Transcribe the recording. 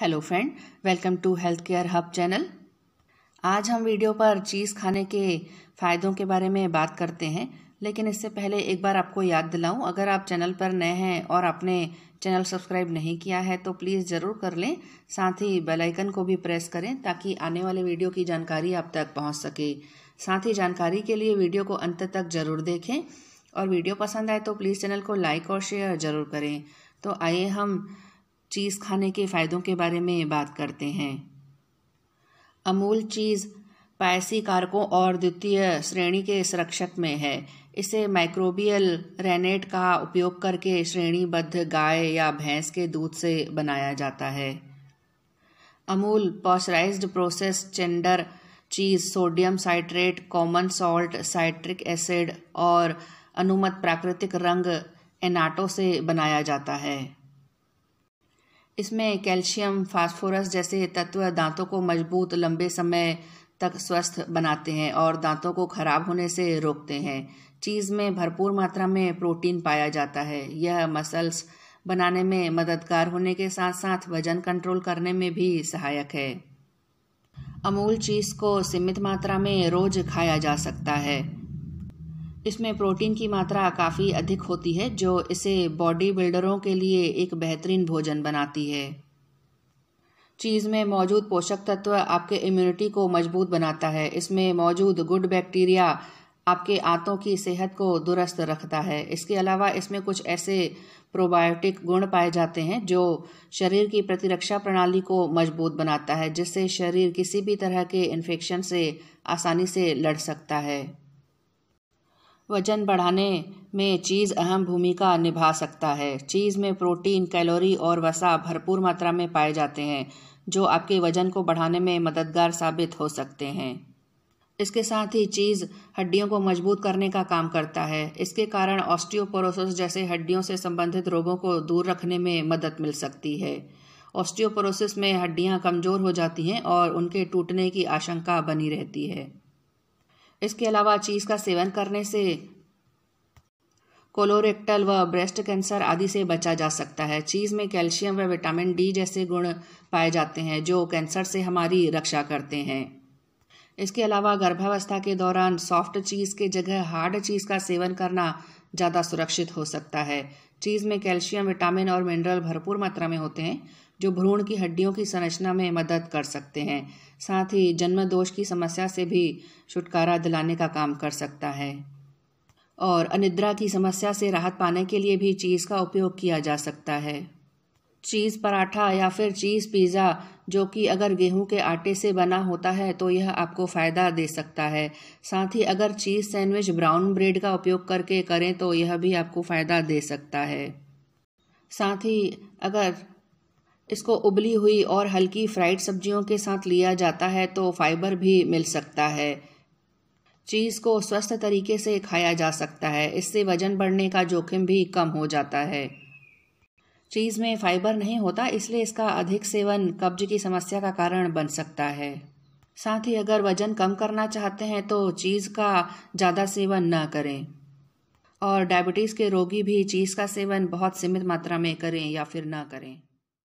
hello friend welcome to health care hub channel आज हम video पर चीज़ खाने के फ़ायदों के बारे में बात करते हैं लेकिन इससे पहले एक बार आपको याद दिलाऊं अगर आप चैनल पर नए हैं और आपने चैनल सब्सक्राइब नहीं किया है तो प्लीज़ ज़रूर कर लें साथ ही बेल आइकन को भी प्रेस करें ताकि आने वाले वीडियो की जानकारी आप तक पहुँच सके साथ ही जानकारी के लिए वीडियो को अंत तक ज़रूर देखें और वीडियो पसंद आए तो प्लीज़ चैनल को लाइक और शेयर ज़रूर करें तो आइए हम चीज़ खाने के फ़ायदों के बारे में बात करते हैं अमूल चीज़ पायसी कारकों और द्वितीय श्रेणी के संरक्षक में है इसे माइक्रोबियल रेनेट का उपयोग करके श्रेणीबद्ध गाय या भैंस के दूध से बनाया जाता है Amul pasteurised process cheddar cheese sodium citrate common salt citric acid और अनुमत प्राकृतिक रंग एनाटो से बनाया जाता है इसमें कैल्शियम फास्फोरस जैसे तत्व दांतों को मजबूत लंबे समय तक स्वस्थ बनाते हैं और दांतों को खराब होने से रोकते हैं चीज़ में भरपूर मात्रा में प्रोटीन पाया जाता है यह मसल्स बनाने में मददगार होने के साथ साथ वजन कंट्रोल करने में भी सहायक है अमूल चीज़ को सीमित मात्रा में रोज खाया जा सकता है इसमें प्रोटीन की मात्रा काफ़ी अधिक होती है जो इसे बॉडी बिल्डरों के लिए एक बेहतरीन भोजन बनाती है चीज़ में मौजूद पोषक तत्व आपके इम्यूनिटी को मजबूत बनाता है इसमें मौजूद गुड बैक्टीरिया आपके आंतों की सेहत को दुरुस्त रखता है इसके अलावा इसमें कुछ ऐसे प्रोबायोटिक गुण पाए जाते हैं जो शरीर की प्रतिरक्षा प्रणाली को मजबूत बनाता है जिससे शरीर किसी भी तरह के इन्फेक्शन से आसानी से लड़ सकता है वजन बढ़ाने में चीज़ अहम भूमिका निभा सकता है चीज़ में प्रोटीन कैलोरी और वसा भरपूर मात्रा में पाए जाते हैं जो आपके वजन को बढ़ाने में मददगार साबित हो सकते हैं इसके साथ ही चीज़ हड्डियों को मजबूत करने का काम करता है इसके कारण ऑस्टियोपोरोसिस जैसे हड्डियों से संबंधित रोगों को दूर रखने में मदद मिल सकती है ऑस्टियोपोरोसिस में हड्डियां कमज़ोर हो जाती हैं और उनके टूटने की आशंका बनी रहती है इसके अलावा चीज़ का सेवन करने से कोलोरेक्टल व ब्रेस्ट कैंसर आदि से बचा जा सकता है चीज़ में कैल्शियम व विटामिन डी जैसे गुण पाए जाते हैं जो कैंसर से हमारी रक्षा करते हैं इसके अलावा गर्भावस्था के दौरान सॉफ्ट चीज़ के जगह हार्ड चीज़ का सेवन करना ज़्यादा सुरक्षित हो सकता है चीज़ में कैल्शियम विटामिन और मिनरल भरपूर मात्रा में होते हैं जो भ्रूण की हड्डियों की संरचना में मदद कर सकते हैं साथ ही जन्म दोष की समस्या से भी छुटकारा दिलाने का काम कर सकता है और अनिद्रा की समस्या से राहत पाने के लिए भी चीज़ का उपयोग किया जा सकता है चीज़ पराठा या फिर चीज़ पिज़्ज़ा जो कि अगर गेहूं के आटे से बना होता है तो यह आपको फ़ायदा दे सकता है साथ ही अगर चीज़ सैंडविच ब्राउन ब्रेड का उपयोग करके करें तो यह भी आपको फ़ायदा दे सकता है साथ ही अगर इसको उबली हुई और हल्की फ्राइड सब्जियों के साथ लिया जाता है तो फाइबर भी मिल सकता है चीज़ को स्वस्थ तरीके से खाया जा सकता है इससे वजन बढ़ने का जोखिम भी कम हो जाता है चीज़ में फाइबर नहीं होता इसलिए इसका अधिक सेवन कब्ज की समस्या का कारण बन सकता है साथ ही अगर वजन कम करना चाहते हैं तो चीज़ का ज़्यादा सेवन न करें और डायबिटीज़ के रोगी भी चीज़ का सेवन बहुत सीमित मात्रा में करें या फिर ना करें